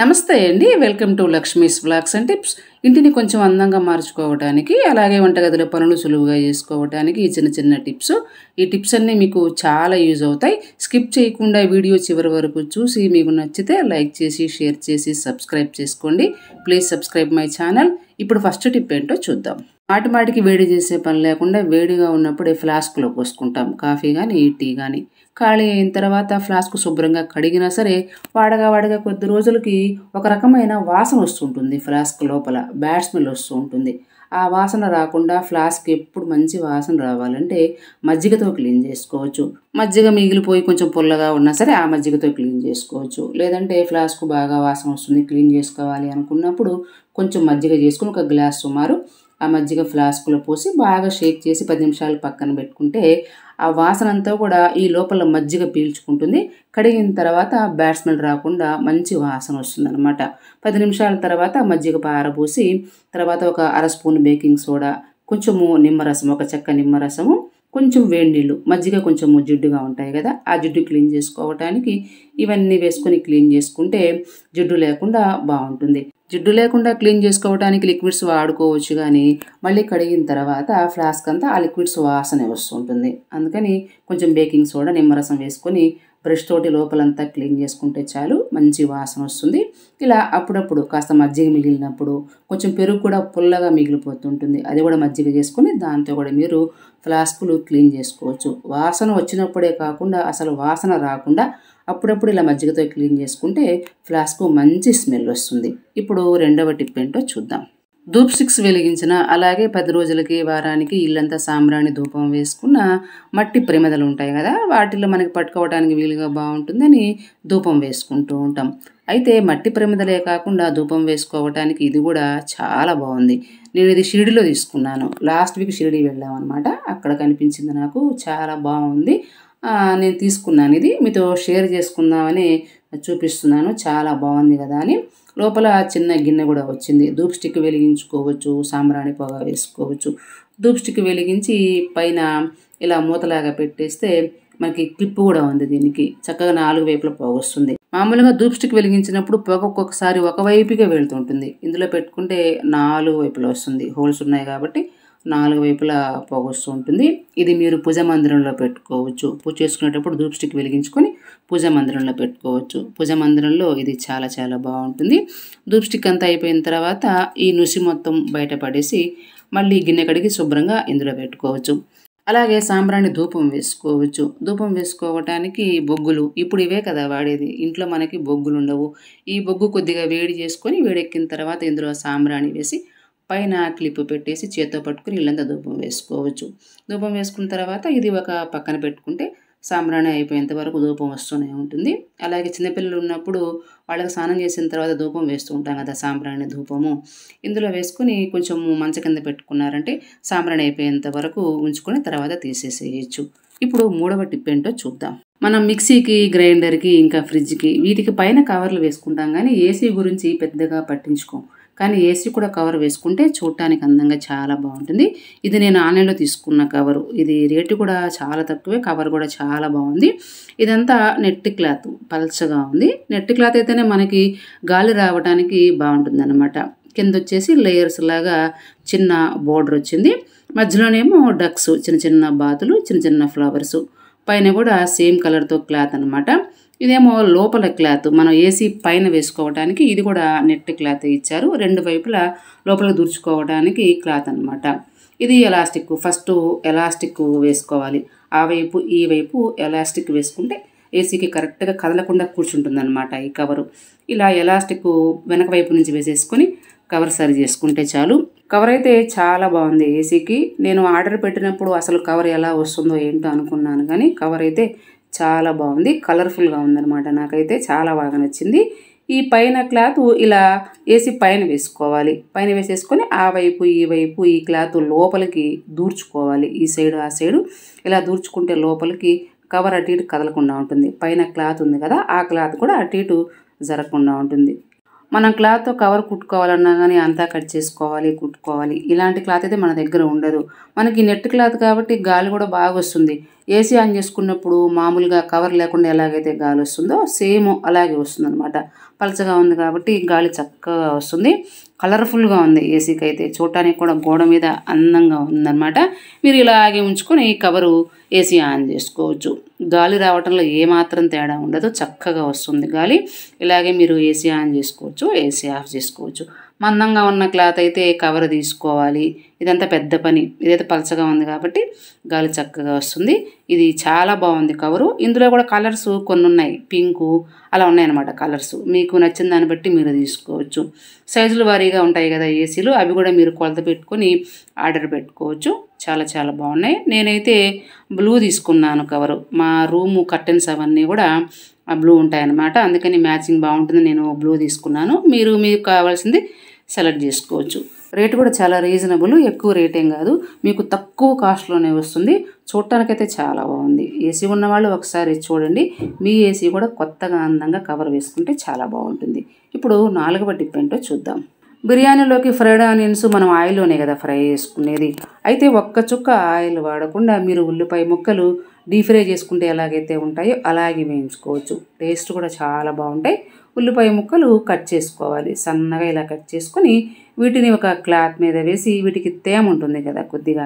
నమస్తే అండి welcome to Lakshmi's blogs and tips ఇంటిని కొంచెం అందంగా మార్చుకోవడానికి అలాగే వంటగదిలో పనులు సులువుగా చేసుకోవడానికి ఈ చిన్న చిన్న టిప్స్ ఈ టిప్స్ అన్నీ మీకు చాలా యూజ్ అవుతాయి స్కిప్ చేయకుండా వీడియో చివరి వరకు చూసి మీకు నచ్చితే లైక్ చేసి షేర్ చేసి సబ్స్క్రైబ్ చేసుకోండి ప్లీజ్ సబ్స్క్రైబ్ మై ఛానల్ ఇప్పుడు ఫస్ట్ టిప్ ఏంటో చూద్దాం మాటిమాటికి వేడి చేసే పని లేకుండా వేడిగా ఉన్నప్పుడే ఫ్లాస్క్లో పోసుకుంటాం కాఫీ కానీ టీ కానీ ఖాళీ అయిన తర్వాత ఫ్లాస్క్ శుభ్రంగా కడిగినా సరే వాడగా వాడగా కొద్ది రోజులకి ఒక రకమైన వాసన వస్తుంటుంది ఫ్లాస్క్ లోపల బ్యాడ్ స్మెల్ వస్తూ ఉంటుంది ఆ వాసన రాకుండా ఫ్లాస్క్ ఎప్పుడు మంచి వాసన రావాలంటే మజ్జిగతో క్లీన్ చేసుకోవచ్చు మజ్జిగ మిగిలిపోయి కొంచెం పుల్లగా ఉన్నా సరే ఆ మజ్జిగతో క్లీన్ చేసుకోవచ్చు లేదంటే ఫ్లాస్క్ బాగా వాసన వస్తుంది క్లీన్ చేసుకోవాలి అనుకున్నప్పుడు కొంచెం మజ్జిగ చేసుకుని ఒక గ్లాస్ సుమారు ఆ మజ్జిగ ఫ్లాస్క్లో పోసి బాగా షేక్ చేసి పది నిమిషాలు పక్కన పెట్టుకుంటే ఆ వాసనంతా కూడా ఈ లోపల మజ్జిగ పీల్చుకుంటుంది కడిగిన తర్వాత బ్యాట్స్మెన్ రాకుండా మంచి వాసన వస్తుందన్నమాట పది నిమిషాల తర్వాత మజ్జిగ పారబోసి తర్వాత ఒక అర స్పూన్ బేకింగ్ సోడా కొంచెము నిమ్మరసం ఒక చెక్క నిమ్మరసము కొంచెం వేడి నీళ్ళు మజ్జిగ కొంచెం జిడ్డుగా ఉంటాయి కదా ఆ జిడ్డు క్లీన్ చేసుకోవటానికి ఇవన్నీ వేసుకొని క్లీన్ చేసుకుంటే జిడ్డు లేకుండా బాగుంటుంది జిడ్డు లేకుండా క్లీన్ చేసుకోవడానికి లిక్విడ్స్ వాడుకోవచ్చు కానీ మళ్ళీ కడిగిన తర్వాత ఫ్లాస్క్ అంతా ఆ లిక్విడ్స్ వాసన వస్తుంటుంది అందుకని కొంచెం బేకింగ్ సోడా నిమ్మరసం వేసుకొని బ్రష్ తోటి లోపలంతా క్లీన్ చేసుకుంటే చాలు మంచి వాసన వస్తుంది ఇలా అప్పుడప్పుడు కాస్త మజ్జిగ మిగిలినప్పుడు కొంచెం పెరుగు కూడా పుల్లగా మిగిలిపోతుంటుంది అది కూడా మజ్జిగ చేసుకుని దాంతో కూడా మీరు ఫ్లాస్కులు క్లీన్ చేసుకోవచ్చు వాసన వచ్చినప్పుడే కాకుండా అసలు వాసన రాకుండా అప్పుడప్పుడు ఇలా మజ్జిగతో క్లీన్ చేసుకుంటే ఫ్లాస్కు మంచి స్మెల్ వస్తుంది ఇప్పుడు రెండవ టిప్ ఏంటో చూద్దాం ధూప్ స్టిక్స్ వెలిగించిన అలాగే పది రోజులకి వారానికి ఇల్లంతా సాంబ్రాణి ధూపం వేసుకున్న మట్టి ప్రమిదలు ఉంటాయి కదా వాటిలో మనకి పట్టుకోవడానికి వీలుగా బాగుంటుందని ధూపం వేసుకుంటూ ఉంటాం అయితే మట్టి ప్రమిదలే కాకుండా ధూపం వేసుకోవటానికి ఇది కూడా చాలా బాగుంది నేను ఇది షిరిడిలో తీసుకున్నాను లాస్ట్ వీక్ షిరిడి వెళ్ళాం అనమాట అక్కడ కనిపించింది నాకు చాలా బాగుంది నేను తీసుకున్నాను ఇది మీతో షేర్ చేసుకుందామని చూపిస్తున్నాను చాలా బాగుంది కదా అని లోపల చిన్న గిన్నె కూడా వచ్చింది ధూప్ స్టిక్ వెలిగించుకోవచ్చు సాంబ్రాణి పొగ వేసుకోవచ్చు ధూప్ స్టిక్ వెలిగించి పైన ఇలా మూతలాగా పెట్టేస్తే మనకి క్లిప్ కూడా ఉంది దీనికి చక్కగా నాలుగు వైపుల పొగ వస్తుంది మామూలుగా ధూప్ స్టిక్ వెలిగించినప్పుడు పొగ ఒక్కొక్కసారి ఒకవైపుగా వెళుతుంటుంది ఇందులో పెట్టుకుంటే నాలుగు వైపులా వస్తుంది హోల్స్ ఉన్నాయి కాబట్టి నాలుగు వైపులా పోగొస్తూ ఉంటుంది ఇది మీరు పూజ మందిరంలో పెట్టుకోవచ్చు పూజ చేసుకునేటప్పుడు ధూప్ స్టిక్ వెలిగించుకొని పూజ మందిరంలో పెట్టుకోవచ్చు పూజ మందిరంలో ఇది చాలా చాలా బాగుంటుంది ధూప్ స్టిక్ అంతా అయిపోయిన తర్వాత ఈ నుసి మొత్తం బయటపడేసి మళ్ళీ గిన్నె కడిగి శుభ్రంగా ఇందులో పెట్టుకోవచ్చు అలాగే సాంబ్రాణి ధూపం వేసుకోవచ్చు ధూపం వేసుకోవటానికి బొగ్గులు ఇప్పుడు ఇవే కదా వాడేది ఇంట్లో మనకి బొగ్గులు ఉండవు ఈ బొగ్గు కొద్దిగా వేడి చేసుకొని వేడెక్కిన తర్వాత ఇందులో సాంబ్రాణి వేసి పైన క్లిప్ పెట్టేసి చేత్తో పట్టుకుని ఇల్లంతా ధూపం వేసుకోవచ్చు ధూపం వేసుకున్న తర్వాత ఇది ఒక పక్కన పెట్టుకుంటే సాంబ్రాణి అయిపోయేంత వరకు ధూపం వస్తూనే ఉంటుంది అలాగే చిన్నపిల్లలు ఉన్నప్పుడు వాళ్ళకి స్నానం చేసిన తర్వాత ధూపం వేస్తూ ఉంటాం కదా సాంబ్రాణి ధూపము ఇందులో వేసుకుని కొంచెం మంచ కింద పెట్టుకున్నారంటే సాంబ్రాణి అయిపోయేంత వరకు ఉంచుకొని తర్వాత తీసేసేయచ్చు ఇప్పుడు మూడవ టిప్ ఏంటో చూద్దాం మనం మిక్సీకి గ్రైండర్కి ఇంకా ఫ్రిడ్జ్కి వీటికి పైన కవర్లు వేసుకుంటాం కానీ ఏసీ గురించి పెద్దగా పట్టించుకోం కానీ ఏసీ కూడా కవర్ వేసుకుంటే చూడటానికి అందంగా చాలా బాగుంటుంది ఇది నేను ఆన్లైన్లో తీసుకున్న కవరు ఇది రేటు కూడా చాలా తక్కువే కవర్ కూడా చాలా బాగుంది ఇదంతా నెట్ క్లాత్ పల్చగా ఉంది నెట్ క్లాత్ అయితేనే మనకి గాలి రావడానికి బాగుంటుంది అనమాట కింద వచ్చేసి లేయర్స్ లాగా చిన్న బోర్డర్ వచ్చింది మధ్యలోనేమో డక్స్ చిన్న చిన్న బాతులు చిన్న చిన్న ఫ్లవర్సు పైన కూడా సేమ్ కలర్తో క్లాత్ అనమాట ఇదేమో లోపల క్లాత్ మనం ఏసీ పైన వేసుకోవడానికి ఇది కూడా నెట్ క్లాత్ ఇచ్చారు రెండు వైపులా లోపల దుర్చుకోవడానికి క్లాత్ అనమాట ఇది ఎలాస్టిక్ ఫస్ట్ ఎలాస్టిక్ వేసుకోవాలి ఆ వైపు ఈ వైపు ఎలాస్టిక్ వేసుకుంటే ఏసీకి కరెక్ట్గా కదలకుండా కూర్చుంటుందన్నమాట ఈ కవరు ఇలా ఎలాస్టిక్ వెనక వైపు నుంచి వేసేసుకొని కవర్ సరి చేసుకుంటే చాలు కవర్ అయితే చాలా బాగుంది ఏసీకి నేను ఆర్డర్ పెట్టినప్పుడు అసలు కవర్ ఎలా వస్తుందో ఏంటో అనుకున్నాను కానీ కవర్ అయితే చాలా బాగుంది కలర్ఫుల్గా ఉందనమాట నాకైతే చాలా బాగా నచ్చింది ఈ పైన క్లాత్ ఇలా వేసి పైన వేసుకోవాలి పైన వేసేసుకొని ఆ వైపు ఈ వైపు ఈ క్లాత్ లోపలికి దూర్చుకోవాలి ఈ సైడు ఆ సైడు ఇలా దూర్చుకుంటే లోపలికి కవర్ అటు ఇటు కదలకుండా ఉంటుంది పైన క్లాత్ ఉంది కదా ఆ క్లాత్ కూడా అటు ఇటు జరగకుండా ఉంటుంది మనం క్లాత్ కవర్ కుట్టుకోవాలన్నా కానీ అంతా కట్ చేసుకోవాలి కుట్టుకోవాలి ఇలాంటి క్లాత్ అయితే మన దగ్గర ఉండదు మనకి నెట్ క్లాత్ కాబట్టి గాలి కూడా బాగా వస్తుంది ఏసీ ఆన్ చేసుకున్నప్పుడు మామూలుగా కవర్ లేకుండా ఎలాగైతే గాలి వస్తుందో సేమ్ అలాగే వస్తుంది అనమాట పలచగా ఉంది కాబట్టి గాలి చక్కగా వస్తుంది కలర్ఫుల్గా ఉంది ఏసీకి అయితే చూడటానికి కూడా గోడ మీద అందంగా ఉందన్నమాట మీరు ఇలాగే ఉంచుకొని కవరు ఏసీ ఆన్ చేసుకోవచ్చు గాలి రావడంలో ఏమాత్రం తేడా ఉండదు చక్కగా వస్తుంది గాలి ఇలాగే మీరు ఏసీ ఆన్ చేసుకోవచ్చు ఏసీ ఆఫ్ చేసుకోవచ్చు మందంగా ఉన్న క్లాత్ అయితే కవర్ తీసుకోవాలి ఇదంతా పెద్ద పని ఇదైతే పలచగా ఉంది కాబట్టి గాలి చక్కగా వస్తుంది ఇది చాలా బాగుంది కవరు ఇందులో కూడా కలర్స్ కొన్ని ఉన్నాయి పింకు అలా ఉన్నాయన్నమాట కలర్స్ మీకు నచ్చిన దాన్ని బట్టి మీరు తీసుకోవచ్చు సైజులు వారీగా ఉంటాయి కదా ఏసీలు అవి కూడా మీరు కొలత పెట్టుకొని ఆర్డర్ పెట్టుకోవచ్చు చాలా చాలా బాగున్నాయి నేనైతే బ్లూ తీసుకున్నాను కవరు మా రూము కర్టెన్స్ అవన్నీ కూడా బ్లూ ఉంటాయన్నమాట అందుకని మ్యాచింగ్ బాగుంటుంది నేను బ్లూ తీసుకున్నాను మీరు మీకు కావాల్సింది సెలెక్ట్ చేసుకోవచ్చు రేట్ కూడా చాలా రీజనబుల్ ఎక్కువ రేట్ ఏం కాదు మీకు తక్కువ కాస్ట్లోనే వస్తుంది చూడటానికైతే చాలా బాగుంది ఏసీ ఉన్నవాళ్ళు ఒకసారి చూడండి మీ ఏసీ కూడా కొత్తగా అందంగా కవర్ వేసుకుంటే చాలా బాగుంటుంది ఇప్పుడు నాలుగవ డిపెంటో చూద్దాం బిర్యానీలోకి ఫ్రైడ్ ఆనియన్స్ మనం ఆయిల్లోనే కదా ఫ్రై చేసుకునేది అయితే ఒక్క చుక్క ఆయిల్ వాడకుండా మీరు ఉల్లిపాయ ముక్కలు డీప్ ఫ్రై చేసుకుంటే ఎలాగైతే ఉంటాయో అలాగే వేయించుకోవచ్చు టేస్ట్ కూడా చాలా బాగుంటాయి ఉల్లిపాయ ముక్కలు కట్ చేసుకోవాలి సన్నగా ఇలా కట్ చేసుకొని వీటిని ఒక క్లాత్ మీద వేసి వీటికి తేమ ఉంటుంది కదా కొద్దిగా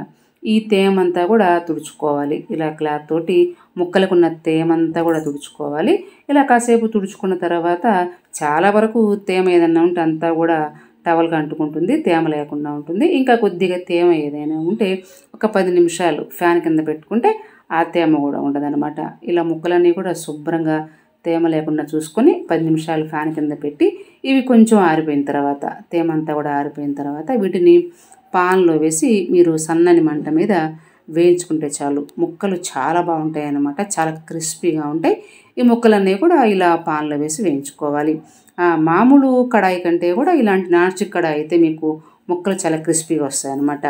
ఈ తేమంతా కూడా తుడుచుకోవాలి ఇలా క్లాత్ తోటి ముక్కలకున్న తేమంతా కూడా తుడుచుకోవాలి ఇలా కాసేపు తుడుచుకున్న తర్వాత చాలా వరకు తేమ ఏదన్నా ఉంటే అంతా కూడా టవల్గా అంటుకుంటుంది తేమ లేకుండా ఉంటుంది ఇంకా కొద్దిగా తేమ ఏదైనా ఉంటే ఒక పది నిమిషాలు ఫ్యాన్ కింద పెట్టుకుంటే ఆ తేమ కూడా ఉండదనమాట ఇలా ముక్కలన్నీ కూడా శుభ్రంగా తేమ లేకుండా చూసుకొని పది నిమిషాలు ఫ్యాన్ కింద పెట్టి ఇవి కొంచెం ఆరిపోయిన తర్వాత తేమ అంతా కూడా ఆరిపోయిన తర్వాత వీటిని పాన్లో వేసి మీరు సన్నని మంట మీద వేయించుకుంటే చాలు ముక్కలు చాలా బాగుంటాయి అన్నమాట చాలా క్రిస్పీగా ఉంటాయి ఈ ముక్కలన్నీ కూడా ఇలా పాన్లో వేసి వేయించుకోవాలి మామూలు కడాయి కంటే కూడా ఇలాంటి నార్చిక్ కడాయి అయితే మీకు ముక్కలు చాలా క్రిస్పీగా వస్తాయి అన్నమాట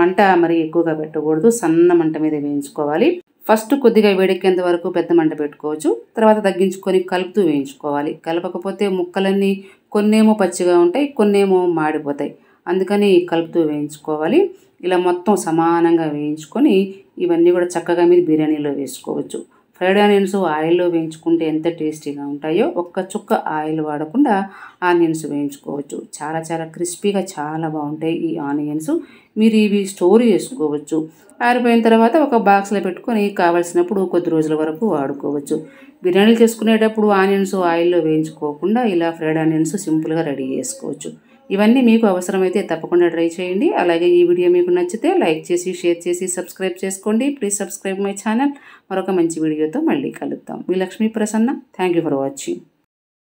మంట మరి ఎక్కువగా పెట్టకూడదు సన్న మంట మీద వేయించుకోవాలి ఫస్ట్ కొద్దిగా వేడెక్కేంత వరకు పెద్ద మంట పెట్టుకోవచ్చు తర్వాత తగ్గించుకొని కలుపుతూ వేయించుకోవాలి కలపకపోతే ముక్కలన్నీ కొన్నేమో పచ్చిగా ఉంటాయి కొన్నేమో మాడిపోతాయి అందుకని కలుపుతూ వేయించుకోవాలి ఇలా మొత్తం సమానంగా వేయించుకొని ఇవన్నీ కూడా చక్కగా మీరు బిర్యానీలో వేసుకోవచ్చు రెడ్ ఆనియన్స్ ఆయిల్లో వేయించుకుంటే ఎంత టేస్టీగా ఉంటాయో ఒక్క చుక్క ఆయిల్ వాడకుండా ఆనియన్స్ వేయించుకోవచ్చు చాలా చాలా క్రిస్పీగా చాలా బాగుంటాయి ఈ ఆనియన్స్ మీరు ఇవి స్టోర్ చేసుకోవచ్చు ఆరిపోయిన తర్వాత ఒక బాక్స్లో పెట్టుకొని కావలసినప్పుడు కొద్ది రోజుల వరకు వాడుకోవచ్చు బిర్యానీలు చేసుకునేటప్పుడు ఆనియన్స్ ఆయిల్లో వేయించుకోకుండా ఇలా ఫ్రైడ్ ఆనియన్స్ సింపుల్గా రెడీ చేసుకోవచ్చు ఇవన్నీ మీకు అవసరమైతే తప్పకుండా ట్రై చేయండి అలాగే ఈ వీడియో మీకు నచ్చితే లైక్ చేసి షేర్ చేసి సబ్స్క్రైబ్ చేసుకోండి ప్లీజ్ సబ్స్క్రైబ్ మై ఛానల్ మరొక మంచి వీడియోతో మళ్ళీ కలుద్దాం మీ Lakshmi Prasanna thank for watching